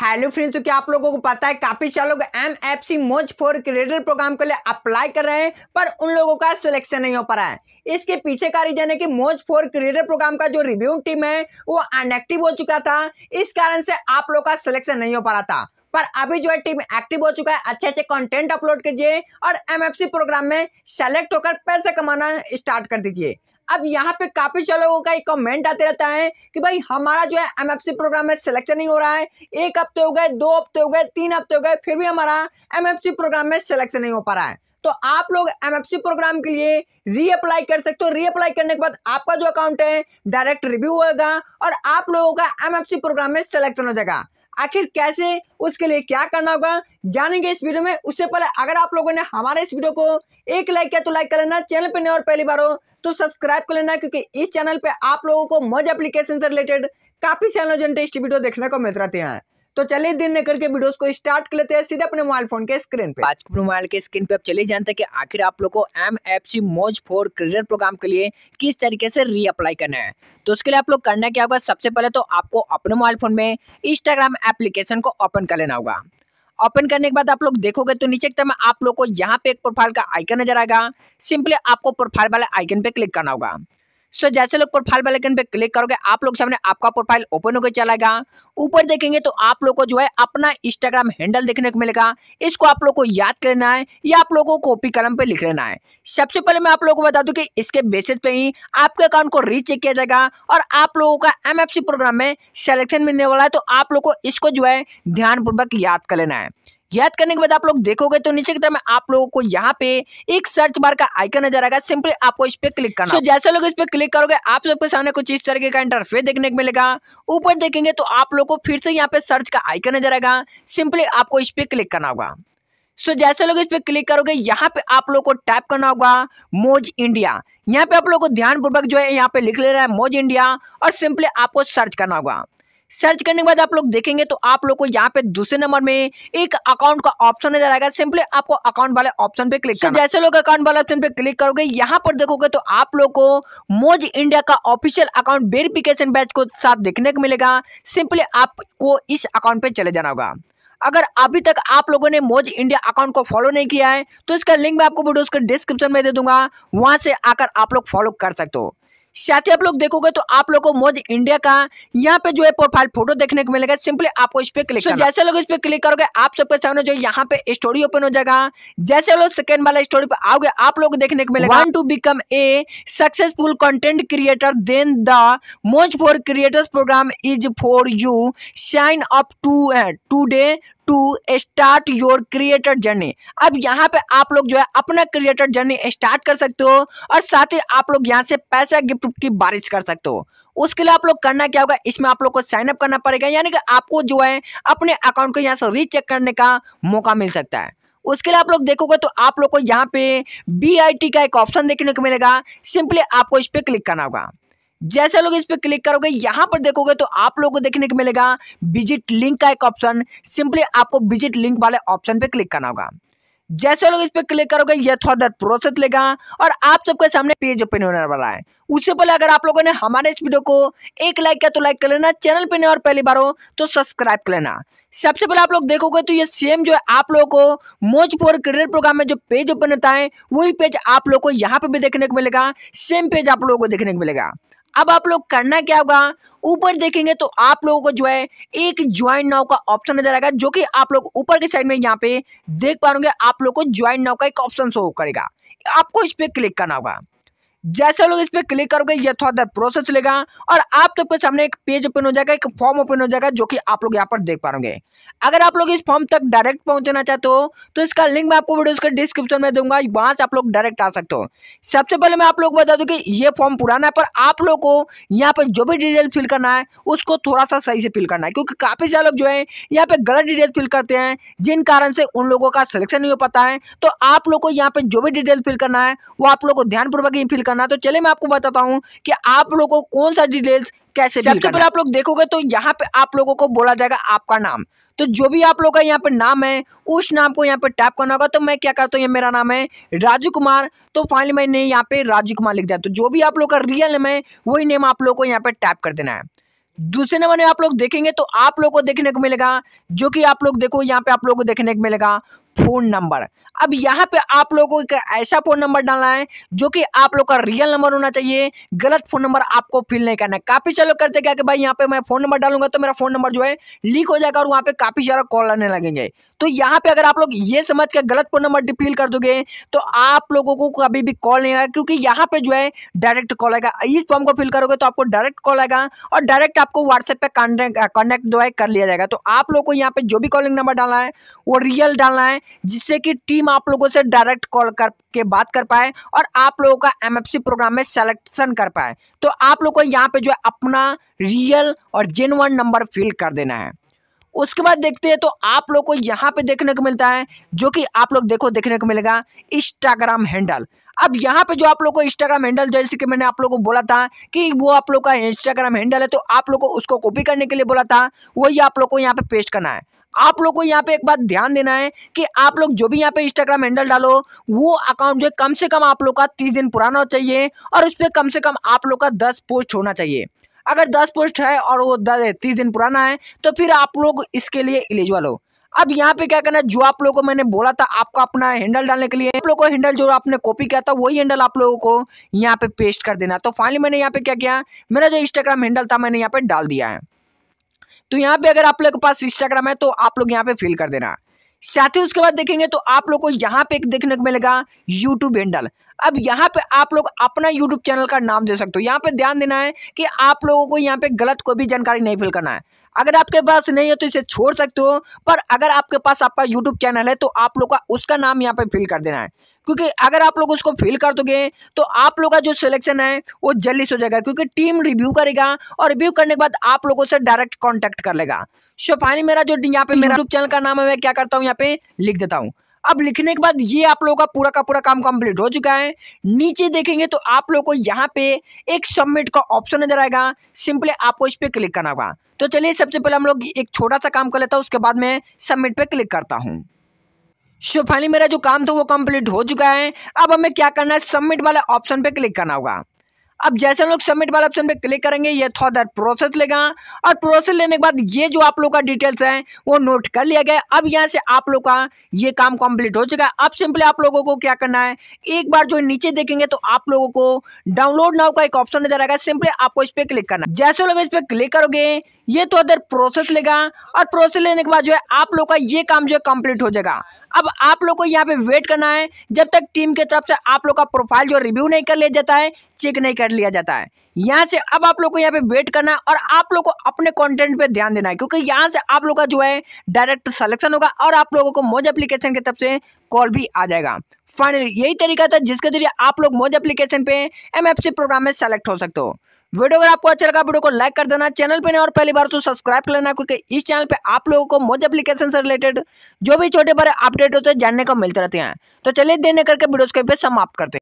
hello friends तो क्या आप लोगों को पता है काफी सारे लोग एम एफ सी मोज फोर क्रेडिट प्रोग्राम के लिए अप्लाई कर रहे हैं पर उन लोगों का सिलेक्शन नहीं हो पा रहा है इसके पीछे का रीजन है कि मोज फोर क्रिएटर प्रोग्राम का जो रिव्यू टीम है वो अनएक्टिव हो चुका था इस कारण से आप लोग का सिलेक्शन नहीं हो पा रहा था पर अभी जो है टीम एक्टिव हो चुका है अच्छे अच्छे कंटेंट अपलोड कीजिए और एमएफसी प्रोग्राम में सेलेक्ट होकर पैसे कमाना स्टार्ट कर दीजिए अब यहाँ पे काफ़ी सारे लोगों का एक कमेंट आते रहता है कि भाई हमारा जो है एमएफसी प्रोग्राम में सिलेक्शन नहीं हो रहा है एक हफ्ते हो गए दो हफ्ते हो गए तीन हफ्ते हो गए फिर भी हमारा एमएफसी प्रोग्राम में सिलेक्शन नहीं हो पा रहा है तो आप लोग एमएफसी प्रोग्राम के लिए रीअप्लाई कर सकते हो रीअप्लाई करने के बाद आपका जो अकाउंट है डायरेक्ट रिव्यू होगा और आप लोगों का एमएफसी प्रोग्राम में सिलेक्शन हो जाएगा आखिर कैसे उसके लिए क्या करना होगा जानेंगे इस वीडियो में उससे पहले अगर आप लोगों ने हमारे इस वीडियो को एक लाइक किया तो लाइक कर लेना चैनल पर नहीं और पहली बार हो तो सब्सक्राइब कर लेना क्योंकि इस चैनल पर आप लोगों को मज एप्लीकेशन से रिलेटेड काफ़ी चैनल जो इंटरेस्ट वीडियो देखने को मिल रहते हैं तो चले दिन ने करके वीडियोस को स्टार्ट कर लेते हैं सीधे अपने मोबाइल फोन के स्क्रीन पे आज अपने मोबाइल के स्क्रीन पे आप चले जानते हैं कि आखिर आप लोग को एम एफ सी मोज फोर क्रेडिट प्रोग्राम के लिए किस तरीके से रीअप्लाई करना है तो उसके लिए आप लोग करना क्या होगा सबसे पहले तो आपको अपने मोबाइल फोन में इंस्टाग्राम एप्लीकेशन को ओपन कर लेना होगा ओपन करने के बाद आप लोग देखोगे तो नीचे में आप लोग को यहाँ पे एक प्रोफाइल का आइकन नजर आएगा सिंपली आपको प्रोफाइल वाले आइकन पे क्लिक करना होगा सो जैसे लोग प्रोफाइल वाले पे क्लिक करोगे आप लोग सामने आपका प्रोफाइल ओपन होकर चलेगा ऊपर देखेंगे तो आप लोग को जो है अपना इंस्टाग्राम हैंडल देखने को मिलेगा इसको आप लोग को याद करना है या आप लोगों को कॉपी कलम पे लिख लेना है सबसे पहले मैं आप लोगों को बता दूं कि इसके बेसिस पे ही आपके अकाउंट को रीचेक किया जाएगा और आप लोगों का एम प्रोग्राम में सिलेक्शन मिलने वाला है तो आप लोग को इसको जो है ध्यानपूर्वक याद कर लेना है याद करने के बाद आप लोग देखोगे तो नीचे की तरफ आप लोगों को यहाँ पे एक सर्च बार का आइकन नजर आएगा सिंपली आपको इस पर क्लिक करना so, जैसे लोग इस पर क्लिक करोगे आप सबके सामने कुछ इस तरीके का इंटरफेस देखने को मिलेगा ऊपर देखेंगे तो आप लोग को फिर से यहाँ पे सर्च का आइकन नजर आएगा सिंपली आपको इस पर क्लिक करना होगा सो so, जैसे लोग इस पर क्लिक करोगे यहाँ पे आप लोग को टाइप करना होगा मोज इंडिया यहाँ पे आप लोग को ध्यानपूर्वक जो है यहाँ पे लिख ले रहा है मोज इंडिया और सिंपली आपको सर्च करना होगा सर्च करने के बाद आप लोग देखेंगे तो आप लोग को यहाँ पे दूसरे नंबर में एक अकाउंट का ऑप्शन नजर आएगा सिंपली आपको अकाउंट वाले ऑप्शन पे क्लिक करना जैसे लोग अकाउंट वाले ऑप्शन पे क्लिक करोगे यहाँ पर देखोगे तो आप लोग को मोज इंडिया का ऑफिशियल अकाउंट वेरिफिकेशन बैच को साथ देखने को मिलेगा सिंपली आपको इस अकाउंट पे चले जाना होगा अगर अभी तक आप लोगों ने मोज इंडिया अकाउंट को फॉलो नहीं किया है तो इसका लिंक मैं आपको वीडियो उसके डिस्क्रिप्शन में दे दूंगा वहां से आकर आप लोग फॉलो कर सकते हो साथ ही आप लोग देखोगे तो आप लोग को मोज इंडिया का यहाँ पे जो है प्रोफाइल फोटो देखने को मिलेगा सिंपली आपको इस पर क्लिक so, जैसे लोग इस पर क्लिक करोगे आप सबके सामने जो यहाँ पे स्टोरी ओपन हो जाएगा जैसे लोग सेकंड वाला स्टोरी पे आओगे आप लोग देखने को मिलेगा to become a successful content creator then the Moj for creators program is for you sign up today to start your creator journey अब यहाँ पे आप लोग जो है अपना क्रिएटर जर्नी स्टार्ट कर सकते हो और साथ ही आप लोग यहाँ से पैसा गिफ्ट की बारिश कर सकते हो उसके लिए आप लोग करना क्या होगा इसमें आप लोग को साइन अप करना पड़ेगा यानी कि आपको जो है अपने अकाउंट को यहाँ से रीचेक करने का मौका मिल सकता है उसके लिए आप लोग देखोगे तो आप लोग को यहाँ पे बी का एक ऑप्शन देखने को मिलेगा सिंपली आपको इस पर क्लिक करना होगा जैसे लोग इस पर क्लिक करोगे यहां पर देखोगे तो आप लोगों को देखने को मिलेगा विजिट लिंक का एक ऑप्शन सिंपली आपको विजिट लिंक वाले ऑप्शन पर क्लिक करना होगा जैसे लोग इस पर क्लिक करोगे ये थोड़ा देर प्रोसेस लेगा और आप सबके सामने पेज ओपन होने वाला है उससे पहले अगर आप लोगों ने हमारे इस वीडियो को एक लाइक किया तो लाइक कर लेना चैनल पर नहीं और पहली बार हो तो सब्सक्राइब कर लेना सबसे पहले आप लोग देखोगे तो ये सेम जो है आप लोगों को मोजपुर क्रेडिट प्रोग्राम में जो पेज ओपन होता है वही पेज आप लोग को यहाँ पे भी देखने को मिलेगा सेम पेज आप लोगों को देखने को मिलेगा अब आप लोग करना क्या होगा ऊपर देखेंगे तो आप लोगों को जो है एक ज्वाइन नाव का ऑप्शन नजर आएगा जो कि आप लोग ऊपर के साइड में यहाँ पे देख रहे आप लोग को ज्वाइन नाव का एक ऑप्शन शो करेगा आपको इस पर क्लिक करना होगा जैसे लोग इस पर क्लिक करोगे ये थोड़ा देर प्रोसेस चलेगा और आप सबके सामने एक पेज ओपन हो जाएगा एक फॉर्म ओपन हो जाएगा जो कि आप लोग यहाँ पर देख पाओगे अगर आप लोग इस फॉर्म तक डायरेक्ट पहुंचना चाहते हो तो इसका लिंक मैं आपको वीडियो के डिस्क्रिप्शन में दूंगा वहां से आप लोग डायरेक्ट आ सकते हो सबसे पहले मैं आप लोग बता दूं कि ये फॉर्म पुराना है पर आप लोग को यहाँ पर जो भी डिटेल फिल करना है उसको थोड़ा सा सही से फिल करना है क्योंकि काफ़ी सारे लोग जो है यहाँ पे गलत डिटेल फिल करते हैं जिन कारण से उन लोगों का सिलेक्शन नहीं हो पाता है तो आप लोग को यहाँ पे जो भी डिटेल फिल करना है वो आप लोग को ध्यानपूर्वक ही फिल करना करना तो चले मैं आपको बताता हूँ कि आप लोगों को कौन सा डिटेल्स कैसे सबसे पहले आप लोग देखोगे तो यहाँ पे आप लोगों को बोला जाएगा आपका नाम तो जो भी आप लोग का यहाँ पे नाम है उस नाम को यहाँ पे टैप करना होगा तो मैं क्या करता हूँ ये मेरा नाम है राजू कुमार तो फाइनली मैंने यहाँ पे राजू कुमार लिख दिया तो जो भी आप लोग का रियल नेम है वही नेम आप लोग को यहाँ पे टैप कर देना है दूसरे नंबर में आप लोग देखेंगे तो आप लोग को देखने को मिलेगा जो कि आप लोग देखो यहाँ पे आप लोग को देखने को मिलेगा फ़ोन नंबर अब यहाँ पे आप लोगों को ऐसा फ़ोन नंबर डालना है जो कि आप लोग का रियल नंबर होना चाहिए गलत फ़ोन नंबर आपको फिल नहीं करना है काफ़ी चलो करते क्या कि भाई यहाँ पे मैं फ़ोन नंबर डालूंगा तो मेरा फ़ोन नंबर जो है लीक हो जाएगा और वहाँ पे काफ़ी ज़्यादा कॉल आने लगेंगे तो यहाँ पे अगर आप लोग ये समझ के गलत फ़ोन नंबर फिल कर दोगे तो आप लोगों को कभी भी कॉल नहीं आएगा क्योंकि यहाँ पे जो है डायरेक्ट कॉल आएगा इस फॉर्म को फिल करोगे तो आपको डायरेक्ट कॉल आएगा और डायरेक्ट आपको व्हाट्सएप पर कॉन्टेक्ट जो है कर लिया जाएगा तो आप लोग को यहाँ पे जो भी कॉलिंग नंबर डालना है वो रियल डालना है जिससे कि टीम आप लोगों से डायरेक्ट कॉल कर के बात कर पाए और आप लोगों का एमएफसी प्रोग्राम में सेलेक्शन कर पाए तो आप लोगों को यहाँ पे जो है अपना रियल और जेनवन नंबर फिल कर देना है उसके बाद देखते हैं तो आप लोग को यहाँ पे देखने को मिलता है जो कि आप लोग देखो देखने को मिलेगा इंस्टाग्राम हैंडल अब यहाँ पे जो आप लोग को इंस्टाग्राम हैंडल जैसे कि मैंने आप लोगों को बोला था कि वो आप लोग का इंस्टाग्राम हैंडल है तो आप लोग को उसको कॉपी करने के लिए बोला था वही आप लोग को यहाँ पे पेस्ट करना है आप लोग को यहाँ पे एक बात ध्यान देना है कि आप लोग जो भी यहाँ पे इंस्टाग्राम हैंडल डालो वो अकाउंट जो कम से कम आप लोग का तीस दिन पुराना हो चाहिए और उस पर कम से कम आप लोग का दस पोस्ट होना चाहिए अगर दस पोस्ट है और वो दस तीस दिन पुराना है तो फिर आप लोग इसके लिए एलिजिबल हो अब यहाँ पे क्या करना है जो आप लोगों को मैंने बोला था आपका अपना हैंडल डालने के लिए आप लोगों को हैंडल जो आपने कॉपी किया था वही हैंडल आप लोगों को यहाँ पे पेस्ट कर देना तो फाइनली मैंने यहाँ पे क्या किया मेरा जो इंस्टाग्राम हैंडल था मैंने यहाँ पे डाल दिया है तो यहाँ पे अगर आप लोग के पास इंस्टाग्राम है तो आप लोग यहाँ पे फिल कर देना साथ ही उसके बाद देखेंगे तो आप लोग को यहाँ पे एक देखने को मिलेगा यूट्यूब हैंडल अब यहाँ पे आप लोग अपना यूट्यूब चैनल का नाम दे सकते हो यहाँ पे ध्यान देना है कि आप लोगों को यहाँ पे गलत कोई भी जानकारी नहीं फिल करना है अगर आपके पास नहीं है तो इसे छोड़ सकते हो पर अगर आपके पास आपका यूट्यूब चैनल है तो आप लोग का उसका नाम यहाँ पर फिल कर देना है क्योंकि अगर आप लोग उसको फिल कर दोगे तो आप लोग का जो सिलेक्शन है वो जल्दी से हो जाएगा क्योंकि टीम रिव्यू करेगा और रिव्यू करने के बाद आप लोगों से डायरेक्ट कॉन्टेक्ट कर लेगा सो फाइनली मेरा जो यहाँ पे मेरा यूट्यूब चैनल का नाम है मैं क्या करता हूँ यहाँ पे लिख देता हूँ अब लिखने के बाद ये आप लोगों का पूरा का पूरा काम कंप्लीट हो चुका है नीचे देखेंगे तो आप लोग को यहाँ पे एक सबमिट का ऑप्शन नजर आएगा सिंपली आपको इस पर क्लिक करना होगा तो चलिए सबसे पहले हम लोग एक छोटा सा काम कर लेता हूँ उसके बाद में सबमिट पर क्लिक करता हूँ सो फाइनली मेरा जो काम था वो कंप्लीट हो चुका है अब हमें क्या करना है सबमिट वाले ऑप्शन पे क्लिक करना होगा अब जैसे हम लोग सबमिट वाले ऑप्शन पे क्लिक करेंगे ये थोदर प्रोसेस लेगा और प्रोसेस लेने के बाद ये जो आप लोग का डिटेल्स है वो नोट कर लिया गया अब यहाँ से आप लोग का ये काम कंप्लीट हो चुका है अब सिंपली आप लोगों को क्या करना है एक बार जो नीचे देखेंगे तो आप लोगों को डाउनलोड नाउ का एक ऑप्शन नजर आएगा सिंपली आपको इस पर क्लिक करना जैसे लोग इस पर क्लिक करोगे ये तो अदर प्रोसेस लेगा और प्रोसेस लेने के बाद जो है आप लोग का ये काम जो है कंप्लीट हो जाएगा अब आप लोग को यहाँ पे वेट करना है जब तक टीम के तरफ से आप लोग का प्रोफाइल जो रिव्यू नहीं कर लिया जाता है चेक नहीं कर लिया जाता है यहाँ से अब आप लोग को यहाँ पे वेट करना है और आप लोग को अपने कंटेंट पे ध्यान देना है क्योंकि यहाँ से आप लोग का जो है डायरेक्ट सिलेक्शन होगा और आप लोगों को मोज एप्लीकेशन की तरफ से कॉल भी आ जाएगा फाइनली यही तरीका था जिसके जरिए आप लोग मोज एप्लीकेशन पे एम प्रोग्राम में सेलेक्ट हो सकते हो वीडियो अगर आपको अच्छा लगा वीडियो को लाइक कर देना चैनल पर नहीं और पहली बार तो सब्सक्राइब कर लेना क्योंकि इस चैनल पे आप लोगों को मोज एप्लीकेशन से रिलेटेड जो भी छोटे बड़े अपडेट होते हैं जानने को मिलते रहते हैं तो चलिए देने करके वीडियो को पे समाप्त करते हैं